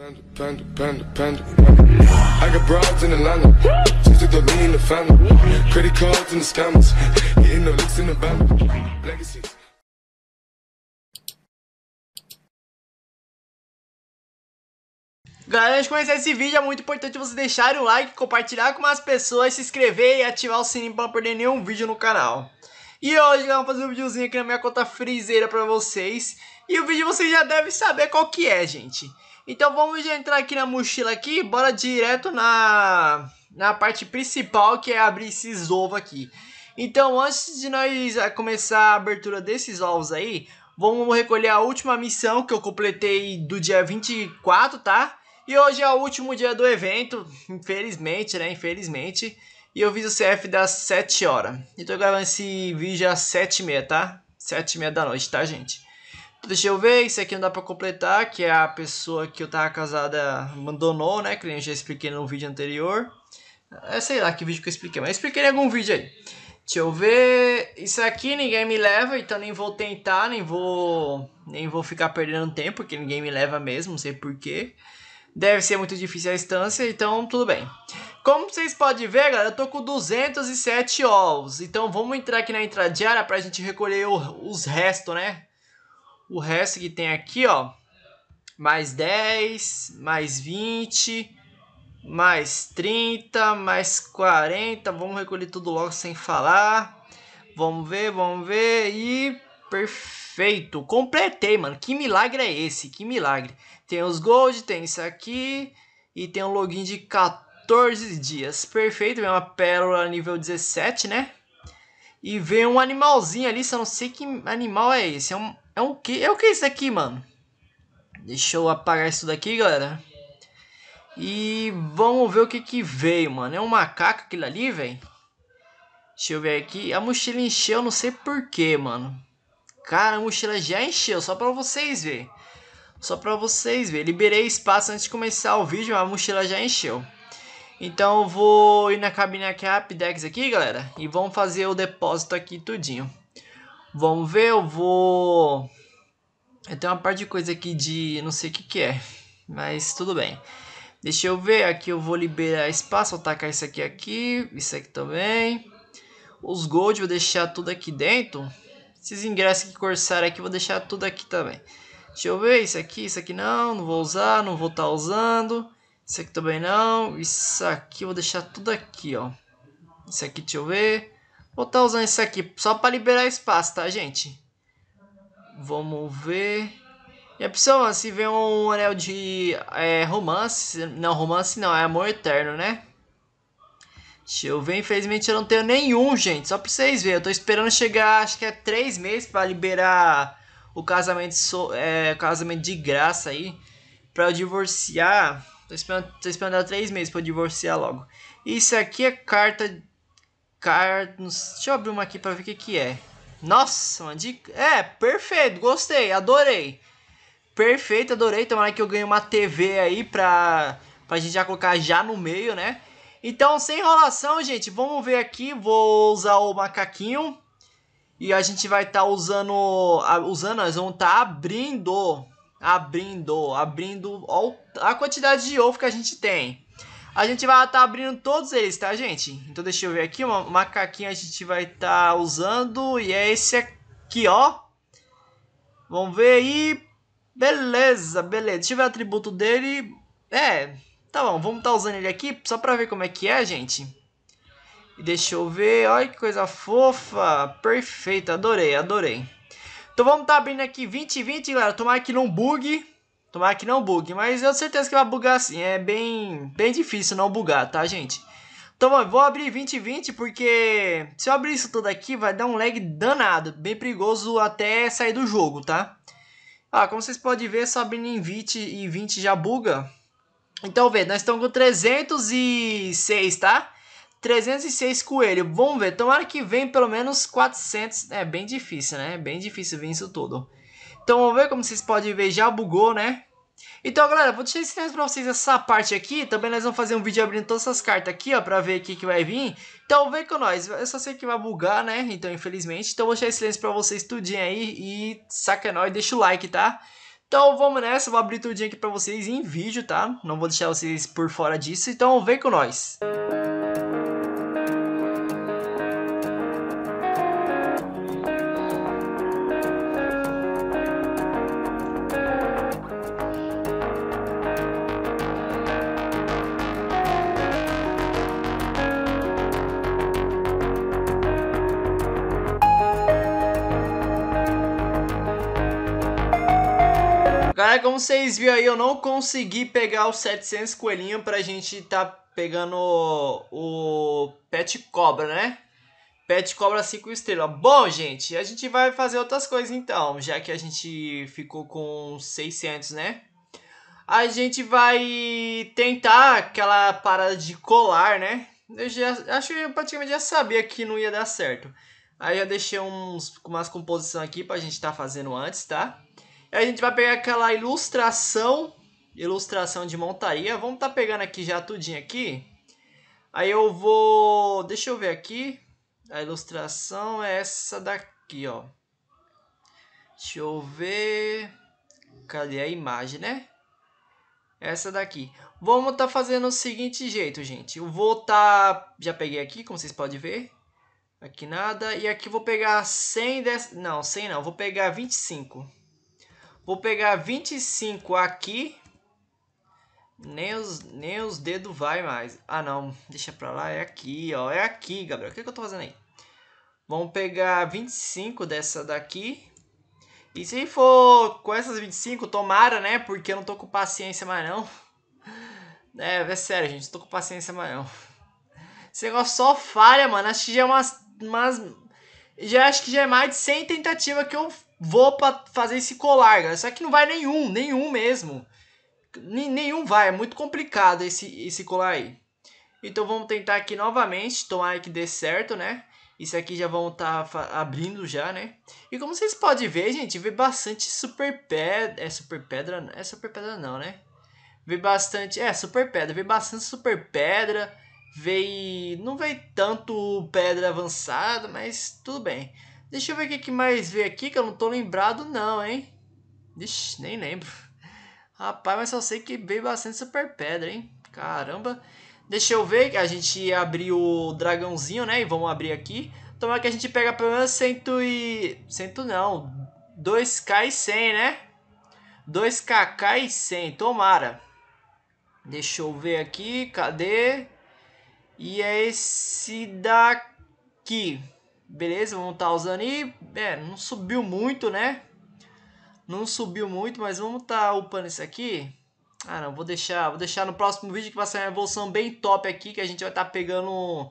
Panda, panda, panda, panda, I got broads in Atlanta. Just took the lean in the family. Credit cards and the scammers. Hitting the looks in the banner. Legacies. Galera, antes de começar esse vídeo, é muito importante você deixar o like, compartilhar com mais pessoas, se inscrever e ativar o sininho para não perder nenhum vídeo no canal. E hoje, galera, vou fazer um videozinho aqui na minha conta friseira para vocês. E o vídeo você já deve saber qual que é, gente. Então vamos entrar aqui na mochila aqui, bora direto na, na parte principal que é abrir esses ovos aqui. Então antes de nós eh, começar a abertura desses ovos aí, vamos recolher a última missão que eu completei do dia 24, tá? E hoje é o último dia do evento, infelizmente, né? Infelizmente. E eu fiz o CF das 7 horas. Então eu gravando esse vídeo às 7h30, tá? 7h30 da noite, tá, gente? Deixa eu ver, isso aqui não dá pra completar, que é a pessoa que eu tava casada abandonou, né? Que eu já expliquei no vídeo anterior. É, sei lá que vídeo que eu expliquei, mas expliquei em algum vídeo aí. Deixa eu ver, isso aqui ninguém me leva, então nem vou tentar, nem vou, nem vou ficar perdendo tempo, porque ninguém me leva mesmo, não sei porquê. Deve ser muito difícil a instância, então tudo bem. Como vocês podem ver, galera, eu tô com 207 ovos. Então vamos entrar aqui na entrada diária pra gente recolher o, os restos, né? O resto que tem aqui, ó, mais 10, mais 20, mais 30, mais 40. Vamos recolher tudo logo sem falar. Vamos ver, vamos ver. E perfeito. Completei, mano. Que milagre é esse? Que milagre. Tem os gold, tem isso aqui. E tem um login de 14 dias. Perfeito. Vem uma pérola nível 17, né? E vem um animalzinho ali. Só não sei que animal é esse. É um, é um que? É o que é isso daqui, mano? Deixa eu apagar isso daqui, galera. E vamos ver o que que veio, mano. É um macaco aquilo ali, velho? Deixa eu ver aqui. A mochila encheu, não sei porquê, mano. Cara, a mochila já encheu, só pra vocês verem. Só pra vocês verem. Liberei espaço antes de começar o vídeo, a mochila já encheu. Então eu vou ir na cabine aqui, a Rapidex aqui, galera. E vamos fazer o depósito aqui tudinho. Vamos ver, eu vou. Eu tenho uma parte de coisa aqui de não sei o que, que é, mas tudo bem. Deixa eu ver, aqui eu vou liberar espaço, vou tacar isso aqui aqui, isso aqui também. Os gold vou deixar tudo aqui dentro. Esses ingressos que cursaram aqui vou deixar tudo aqui também. Deixa eu ver, isso aqui, isso aqui não, não vou usar, não vou estar tá usando. Isso aqui também não, isso aqui vou deixar tudo aqui, ó. Isso aqui, deixa eu ver. Vou estar tá usando isso aqui só para liberar espaço, tá, gente? Vamos ver. E a pessoa, se vê um anel de é, romance... Não, romance não, é amor eterno, né? Deixa eu ver, infelizmente eu não tenho nenhum, gente. Só pra vocês verem, eu tô esperando chegar, acho que é três meses para liberar o casamento, so, é, casamento de graça aí. para eu divorciar. Tô esperando, tô esperando há três meses pra eu divorciar logo. Isso aqui é carta Cards. Deixa eu abrir uma aqui para ver o que, que é. Nossa, uma dica. É, perfeito, gostei, adorei. Perfeito, adorei. Tomara que eu ganhe uma TV aí pra, pra gente já colocar já no meio, né? Então, sem enrolação, gente, vamos ver aqui. Vou usar o macaquinho. E a gente vai estar tá usando. Usando, nós vamos estar tá abrindo. Abrindo, abrindo ó, a quantidade de ovo que a gente tem. A gente vai estar tá abrindo todos eles, tá, gente? Então deixa eu ver aqui, uma macaquinha a gente vai estar tá usando e é esse aqui, ó. Vamos ver aí. Beleza, beleza. Deixa eu ver o atributo dele. É, tá bom, vamos estar tá usando ele aqui só pra ver como é que é, gente. E deixa eu ver, olha que coisa fofa. Perfeito, adorei, adorei. Então vamos estar tá abrindo aqui 2020, galera. Tomara que não bugue. Tomara que não bugue, mas eu tenho certeza que vai bugar sim. É bem, bem difícil não bugar, tá, gente? Então, vou abrir 2020 porque se eu abrir isso tudo aqui, vai dar um lag danado. Bem perigoso até sair do jogo, tá? Ah, como vocês podem ver, só abrindo em 20 e 20 já buga. Então, vê, nós estamos com 306, tá? 306 coelho. Vamos ver, tomara que vem pelo menos 400. É bem difícil, né? É bem difícil vir isso tudo. Então vamos ver como vocês podem ver, já bugou, né? Então, galera, vou deixar ensinando pra vocês essa parte aqui. Também nós vamos fazer um vídeo abrindo todas essas cartas aqui, ó, pra ver o que, que vai vir. Então, vem com nós. Eu só sei que vai bugar, né? Então, infelizmente. Então, vou deixar esse silêncio pra vocês tudinho aí. E saca é nóis, deixa o like, tá? Então, vamos nessa. Vou abrir tudinho aqui pra vocês em vídeo, tá? Não vou deixar vocês por fora disso. Então, vem com nós. Música Galera, como vocês viram aí, eu não consegui pegar os 700 coelhinhos pra gente tá pegando o, o pet cobra, né? Pet cobra 5 estrelas. Bom, gente, a gente vai fazer outras coisas então, já que a gente ficou com 600, né? A gente vai tentar aquela parada de colar, né? Eu já, acho que eu praticamente já sabia que não ia dar certo. Aí eu deixei uns, umas composições aqui pra gente tá fazendo antes, Tá? A gente vai pegar aquela ilustração, ilustração de montaria. Vamos estar tá pegando aqui já tudinho aqui. Aí eu vou, deixa eu ver aqui. A ilustração é essa daqui, ó. Deixa eu ver. Cadê a imagem, né? Essa daqui. Vamos estar tá fazendo o seguinte jeito, gente. Eu vou estar, tá, já peguei aqui, como vocês podem ver. Aqui nada. E aqui vou pegar 100 dessa... Não, 100 não. Vou pegar 25. Vou pegar 25 aqui. Nem os, nem os dedos vai mais. Ah, não. Deixa pra lá. É aqui, ó. É aqui, Gabriel. O que, que eu tô fazendo aí? Vamos pegar 25 dessa daqui. E se for com essas 25, tomara, né? Porque eu não tô com paciência mais, não. É, é sério, gente. Não tô com paciência mais, não. Esse negócio só falha, mano. Acho que já é umas... umas já acho que já é mais de 100 tentativas que eu vou para fazer esse colar, galera. Só que não vai nenhum, nenhum mesmo. Nenhum vai, é muito complicado esse, esse colar aí. Então vamos tentar aqui novamente, tomara que dê certo, né? Isso aqui já vão estar tá abrindo já, né? E como vocês podem ver, gente, vê bastante super pedra... É super pedra? É super pedra não, né? Vê bastante... É, super pedra. Vê bastante super pedra. Veio... Não veio tanto pedra avançada, mas tudo bem. Deixa eu ver o que, que mais veio aqui, que eu não tô lembrado não, hein? Ixi, nem lembro. Rapaz, mas só sei que veio bastante super pedra, hein? Caramba. Deixa eu ver, que a gente abriu o dragãozinho, né? E vamos abrir aqui. Tomara que a gente pega pelo menos cento e... cento não. 2k e 100, né? 2kk e 100, tomara. Deixa eu ver aqui, cadê? E é esse daqui. Beleza, vamos estar tá usando aí. É, não subiu muito, né? Não subiu muito, mas vamos estar tá upando isso aqui. Ah, não, vou deixar, vou deixar no próximo vídeo que vai ser uma evolução bem top aqui, que a gente vai estar tá pegando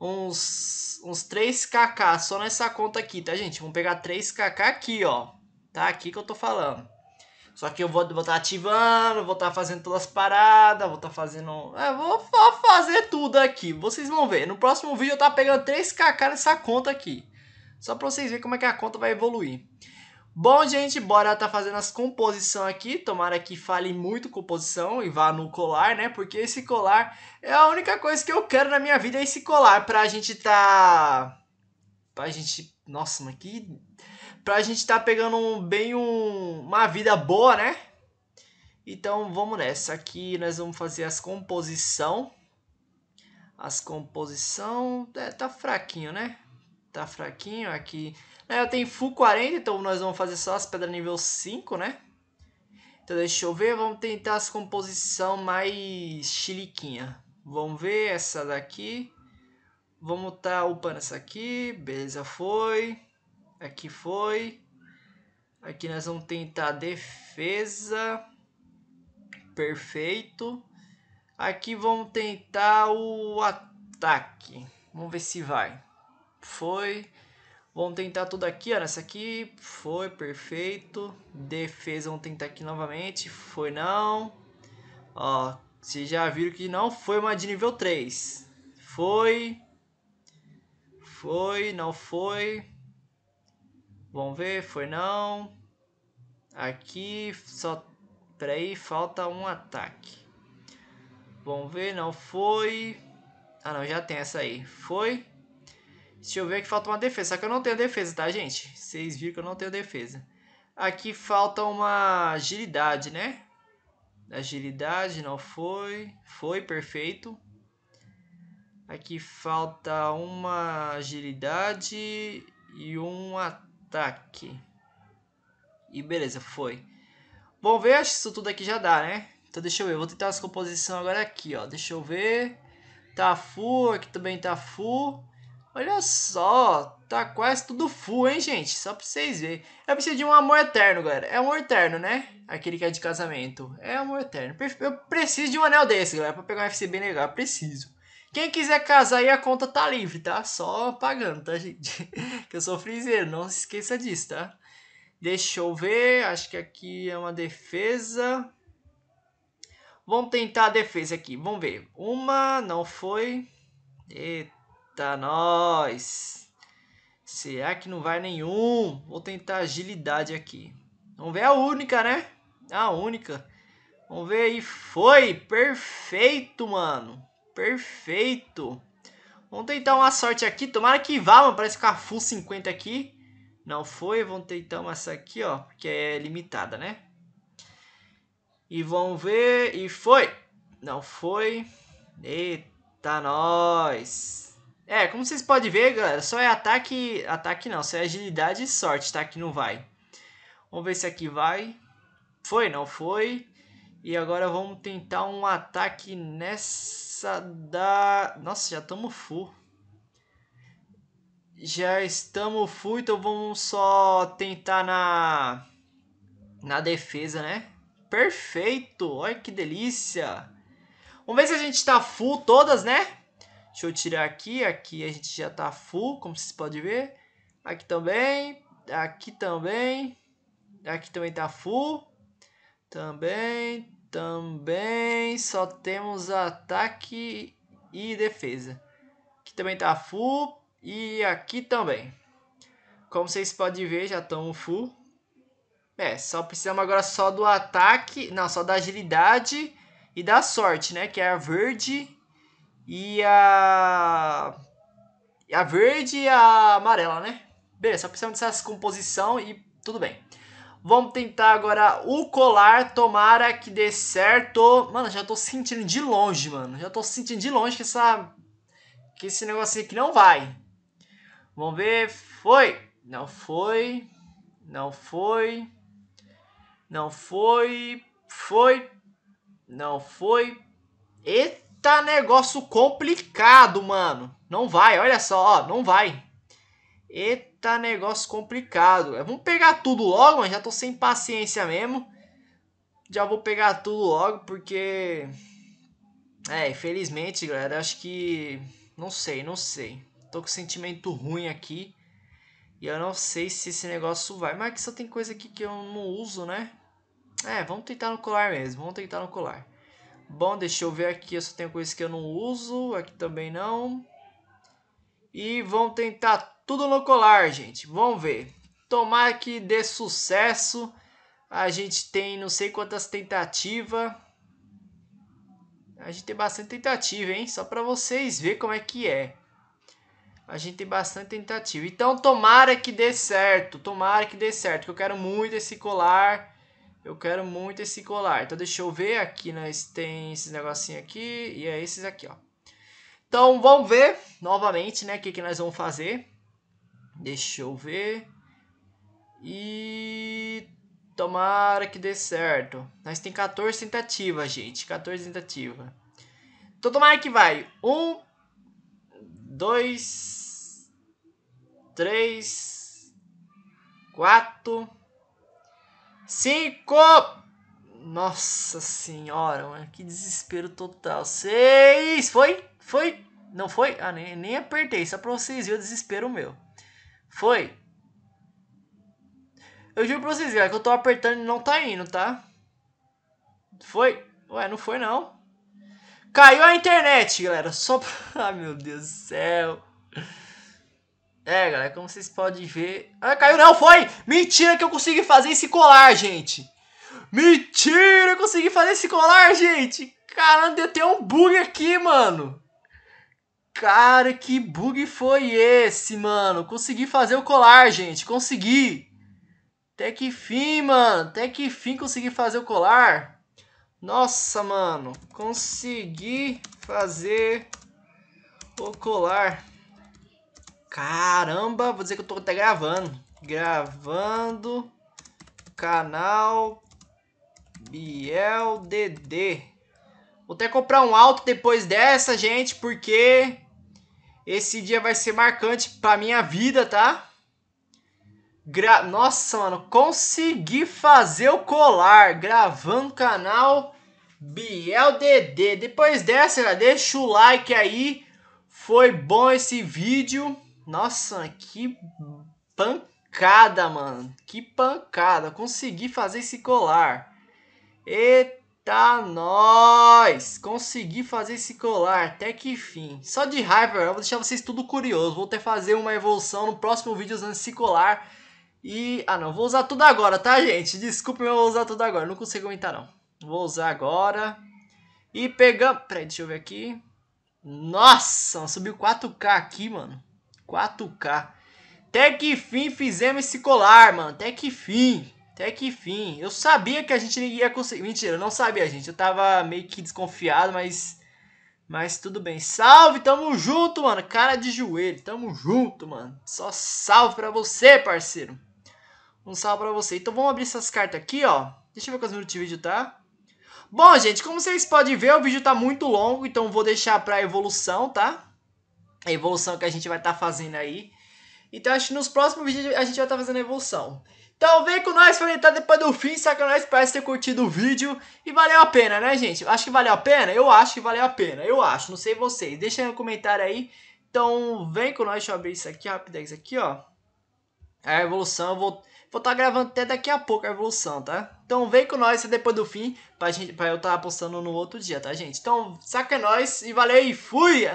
uns uns 3kk só nessa conta aqui, tá, gente? Vamos pegar 3kk aqui, ó. Tá aqui que eu tô falando. Só que eu vou estar tá ativando, vou estar tá fazendo todas as paradas, vou estar tá fazendo. É, vou fazer tudo aqui. Vocês vão ver. No próximo vídeo eu tá pegando 3kk nessa conta aqui. Só pra vocês verem como é que a conta vai evoluir. Bom, gente, bora tá fazendo as composições aqui. Tomara que fale muito composição e vá no colar, né? Porque esse colar é a única coisa que eu quero na minha vida, é esse colar. Pra gente tá... Pra gente... Nossa, mas que pra gente tá pegando um, bem um, uma vida boa, né? Então vamos nessa. Aqui nós vamos fazer as composição. As composição. É, tá fraquinho, né? Tá fraquinho aqui. É, eu tenho full 40, então nós vamos fazer só as pedras nível 5, né? Então deixa eu ver, vamos tentar as composição mais chiliquinha. Vamos ver essa daqui. Vamos tá upando essa aqui. Beleza, foi. Aqui foi. Aqui nós vamos tentar defesa. Perfeito. Aqui vamos tentar o ataque. Vamos ver se vai. Foi. Vamos tentar tudo aqui, ó. Nessa aqui foi perfeito. Defesa, vamos tentar aqui novamente. Foi não. Ó, vocês já viram que não foi uma de nível 3. Foi. Foi, não foi. Vamos ver, foi não. Aqui, só. Peraí, falta um ataque. Vamos ver, não foi. Ah, não, já tem essa aí. Foi. Deixa eu ver que falta uma defesa. Só que eu não tenho defesa, tá, gente? Vocês viram que eu não tenho defesa. Aqui falta uma agilidade, né? Agilidade, não foi. Foi, perfeito. Aqui falta uma agilidade e um ataque Tá aqui. E beleza, foi. Bom, ver acho que isso tudo aqui já dá, né? Então deixa eu ver, vou tentar as composições agora aqui, ó. Deixa eu ver. Tá full, aqui também tá full. Olha só, tá quase tudo full, hein, gente? Só pra vocês verem. Eu preciso de um amor eterno, galera. É amor eterno, né? Aquele que é de casamento. É amor eterno. Eu preciso de um anel desse, galera, pra pegar um FC bem legal. Eu preciso. Quem quiser casar aí, a conta tá livre, tá? Só pagando, tá, gente? que eu sou friseiro, não se esqueça disso, tá? Deixa eu ver, acho que aqui é uma defesa. Vamos tentar a defesa aqui, vamos ver. Uma, não foi. Eita, nós. Será que não vai nenhum? Vou tentar agilidade aqui. Vamos ver a única, né? A única. Vamos ver aí. Foi! Perfeito, mano. Perfeito. Vamos tentar uma sorte aqui. Tomara que vá, mano. Parece ficar full 50 aqui. Não foi. Vamos tentar uma essa aqui, ó. Porque é limitada, né? E vamos ver. E foi. Não foi. Eita, nós. É, como vocês podem ver, galera, só é ataque... Ataque não, só é agilidade e sorte, tá? Que não vai. Vamos ver se aqui vai. Foi, não foi. E agora vamos tentar um ataque nessa... Essa dá. Nossa, já estamos full. Já estamos full, então vamos só tentar na. Na defesa, né? Perfeito! Olha que delícia! Vamos ver se a gente tá full todas, né? Deixa eu tirar aqui. Aqui a gente já tá full, como vocês podem ver. Aqui também. Aqui também. Aqui também tá full. Também. Também só temos ataque e defesa. Aqui também tá full e aqui também. Como vocês podem ver, já estamos full. É, só precisamos agora só do ataque, não, só da agilidade e da sorte, né? Que é a verde e a... A verde e a amarela, né? Beleza, só precisamos dessas composição e tudo bem. Vamos tentar agora o colar, tomara que dê certo. Mano, já tô sentindo de longe, mano. Já tô sentindo de longe que essa que esse negócio aqui não vai. Vamos ver, foi. Não foi. Não foi. Não foi. Foi. Não foi. Eita, negócio complicado, mano. Não vai, olha só, ó, não vai. Eita tá negócio complicado. Vamos pegar tudo logo, mas já tô sem paciência mesmo. Já vou pegar tudo logo, porque. É, infelizmente, galera, acho que. Não sei, não sei. Tô com sentimento ruim aqui. E eu não sei se esse negócio vai. Mas que só tem coisa aqui que eu não uso, né? É, vamos tentar no colar mesmo. Vamos tentar no colar. Bom, deixa eu ver aqui. Eu só tenho coisas que eu não uso. Aqui também não. E vamos tentar tudo no colar, gente. Vamos ver. Tomara que dê sucesso. A gente tem não sei quantas tentativas. A gente tem bastante tentativa, hein? Só para vocês ver como é que é. A gente tem bastante tentativa. Então, tomara que dê certo. Tomara que dê certo. Que eu quero muito esse colar. Eu quero muito esse colar. Então, deixa eu ver. Aqui nós né? tem esses negocinhos aqui. E é esses aqui, ó. Então, vamos ver novamente, né? O que, que nós vamos fazer. Deixa eu ver. E tomara que dê certo. Nós tem 14 tentativas, gente. 14 tentativas. Então tomara que vai. Um, dois, três, quatro, cinco. Nossa senhora, mano, que desespero total. Seis, foi? Foi? Não foi? Ah, nem, nem apertei, só pra vocês verem o desespero meu. Foi. Eu juro pra vocês, galera, que eu tô apertando e não tá indo, tá? Foi? Ué, não foi não. Caiu a internet, galera. Só pra... Ai, ah, meu Deus do céu. É, galera, como vocês podem ver... Ah, caiu não, foi! Mentira que eu consegui fazer esse colar, gente! Mentira, eu consegui fazer esse colar, gente! Caramba, deu até um bug aqui, mano! Cara, que bug foi esse, mano? Consegui fazer o colar, gente. Consegui. Até que fim, mano. Até que fim consegui fazer o colar. Nossa, mano. Consegui fazer o colar. Caramba, vou dizer que eu tô até gravando. Gravando canal Biel DD. Vou até comprar um alto depois dessa, gente, porque esse dia vai ser marcante pra minha vida, tá? Gra Nossa, mano, consegui fazer o colar gravando canal BLDD. Depois dessa, já deixa o like aí. Foi bom esse vídeo. Nossa, que pancada, mano. Que pancada. Consegui fazer esse colar. Eita. Eita, tá nós! Consegui fazer esse colar, até que fim. Só de raiva, eu vou deixar vocês tudo curioso. Vou até fazer uma evolução no próximo vídeo usando esse colar. E... Ah, não, vou usar tudo agora, tá, gente? Desculpa, eu vou usar tudo agora. Não consigo aumentar, não. Vou usar agora. E pegamos... Peraí, deixa eu ver aqui. Nossa, subiu 4K aqui, mano. 4K. Até que fim fizemos esse colar, mano. Até que fim. Até que fim. Eu sabia que a gente ia conseguir. Mentira, eu não sabia, gente. Eu tava meio que desconfiado, mas. Mas tudo bem. Salve, tamo junto, mano. Cara de joelho, tamo junto, mano. Só salve pra você, parceiro. Um salve pra você. Então vamos abrir essas cartas aqui, ó. Deixa eu ver quantos minutos de vídeo tá. Bom, gente, como vocês podem ver, o vídeo tá muito longo, então vou deixar pra evolução, tá? A evolução que a gente vai estar tá fazendo aí. Então acho que nos próximos vídeos a gente vai estar tá fazendo a evolução. Então vem com nós pra tá depois do fim, nós parece ter curtido o vídeo. E valeu a pena, né, gente? Acho que valeu a pena? Eu acho que valeu a pena, eu acho, não sei vocês. Deixa aí no comentário aí. Então vem com nós, deixa eu abrir isso aqui rapidez aqui, ó. A evolução, eu vou estar tá gravando até daqui a pouco a evolução, tá? Então vem com nós depois do fim, pra, gente, pra eu estar tá postando no outro dia, tá, gente? Então saca é nós e valeu e fui!